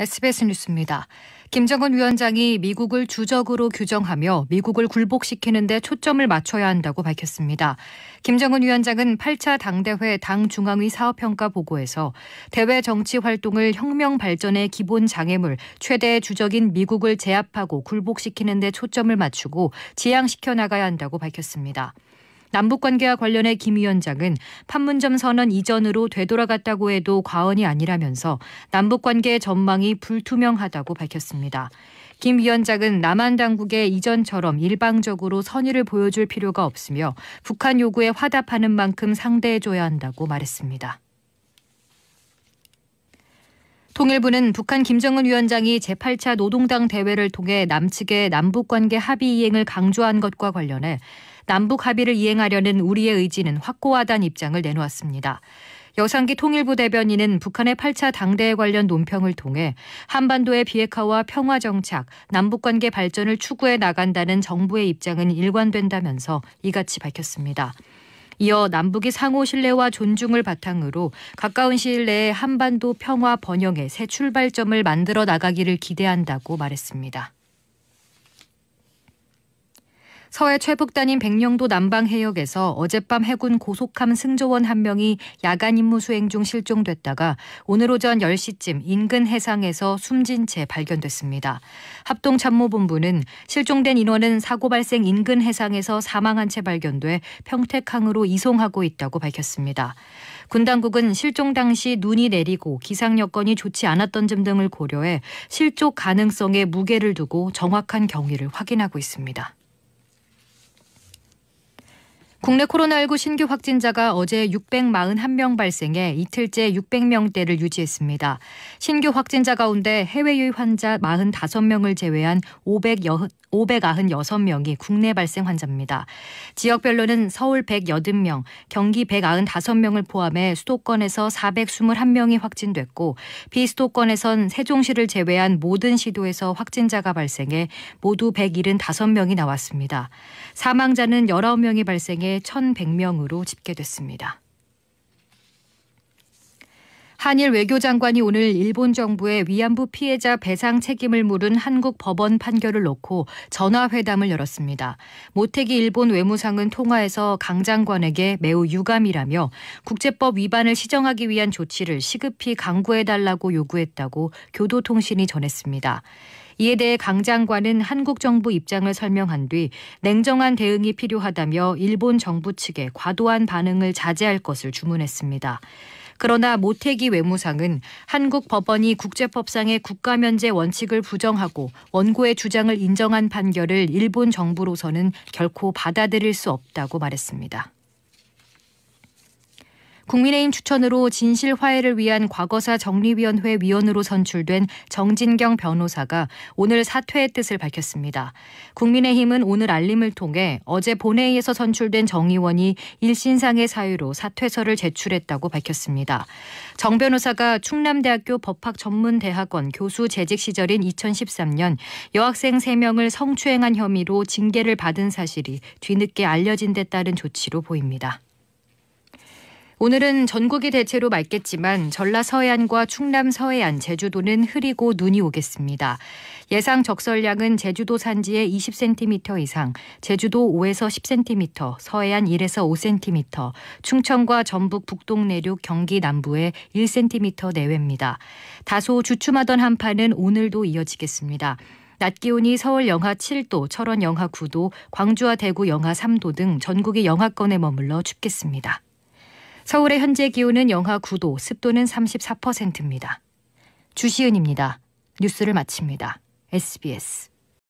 SBS 뉴스입니다. 김정은 위원장이 미국을 주적으로 규정하며 미국을 굴복시키는 데 초점을 맞춰야 한다고 밝혔습니다. 김정은 위원장은 8차 당대회 당 중앙위 사업평가 보고에서 대외 정치 활동을 혁명 발전의 기본 장애물, 최대 주적인 미국을 제압하고 굴복시키는 데 초점을 맞추고 지양시켜 나가야 한다고 밝혔습니다. 남북 관계와 관련해 김 위원장은 판문점 선언 이전으로 되돌아갔다고 해도 과언이 아니라면서 남북 관계 전망이 불투명하다고 밝혔습니다. 김 위원장은 남한 당국의 이전처럼 일방적으로 선의를 보여줄 필요가 없으며 북한 요구에 화답하는 만큼 상대해줘야 한다고 말했습니다. 통일부는 북한 김정은 위원장이 제8차 노동당 대회를 통해 남측의 남북 관계 합의 이행을 강조한 것과 관련해 남북 합의를 이행하려는 우리의 의지는 확고하다는 입장을 내놓았습니다. 여상기 통일부 대변인은 북한의 8차 당대회 관련 논평을 통해 한반도의 비핵화와 평화 정착, 남북 관계 발전을 추구해 나간다는 정부의 입장은 일관된다면서 이같이 밝혔습니다. 이어 남북이 상호 신뢰와 존중을 바탕으로 가까운 시일 내에 한반도 평화 번영의 새 출발점을 만들어 나가기를 기대한다고 말했습니다. 서해 최북단인 백령도 남방 해역에서 어젯밤 해군 고속함 승조원 한 명이 야간 임무 수행 중 실종됐다가 오늘 오전 10시쯤 인근 해상에서 숨진 채 발견됐습니다. 합동참모본부는 실종된 인원은 사고 발생 인근 해상에서 사망한 채 발견돼 평택항으로 이송하고 있다고 밝혔습니다. 군 당국은 실종 당시 눈이 내리고 기상 여건이 좋지 않았던 점 등을 고려해 실종 가능성에 무게를 두고 정확한 경위를 확인하고 있습니다. 국내 코로나19 신규 확진자가 어제 641명 발생해 이틀째 600명대를 유지했습니다. 신규 확진자 가운데 해외 유입 환자 45명을 제외한 500 596명이 국내 발생 환자입니다. 지역별로는 서울 180명, 경기 195명을 포함해 수도권에서 421명이 확진됐고 비수도권에선 세종시를 제외한 모든 시도에서 확진자가 발생해 모두 175명이 나왔습니다. 사망자는 19명이 발생해 1,100명으로 집계됐습니다. 한일 외교장관이 오늘 일본 정부의 위안부 피해자 배상 책임을 물은 한국 법원 판결을 놓고 전화회담을 열었습니다. 모태기 일본 외무상은 통화에서 강 장관에게 매우 유감이라며 국제법 위반을 시정하기 위한 조치를 시급히 강구해달라고 요구했다고 교도통신이 전했습니다. 이에 대해 강 장관은 한국 정부 입장을 설명한 뒤 냉정한 대응이 필요하다며 일본 정부 측의 과도한 반응을 자제할 것을 주문했습니다. 그러나 모태기 외무상은 한국 법원이 국제법상의 국가 면제 원칙을 부정하고 원고의 주장을 인정한 판결을 일본 정부로서는 결코 받아들일 수 없다고 말했습니다. 국민의힘 추천으로 진실 화해를 위한 과거사 정리위원회 위원으로 선출된 정진경 변호사가 오늘 사퇴의 뜻을 밝혔습니다. 국민의힘은 오늘 알림을 통해 어제 본회의에서 선출된 정 의원이 일신상의 사유로 사퇴서를 제출했다고 밝혔습니다. 정 변호사가 충남대학교 법학전문대학원 교수 재직 시절인 2013년 여학생 3명을 성추행한 혐의로 징계를 받은 사실이 뒤늦게 알려진 데 따른 조치로 보입니다. 오늘은 전국이 대체로 맑겠지만 전라 서해안과 충남 서해안, 제주도는 흐리고 눈이 오겠습니다. 예상 적설량은 제주도 산지에 20cm 이상, 제주도 5에서 10cm, 서해안 1에서 5cm, 충청과 전북 북동 내륙 경기 남부에 1cm 내외입니다. 다소 주춤하던 한파는 오늘도 이어지겠습니다. 낮 기온이 서울 영하 7도, 철원 영하 9도, 광주와 대구 영하 3도 등 전국이 영하권에 머물러 춥겠습니다. 서울의 현재 기온은 영하 9도, 습도는 34%입니다. 주시은입니다. 뉴스를 마칩니다. SBS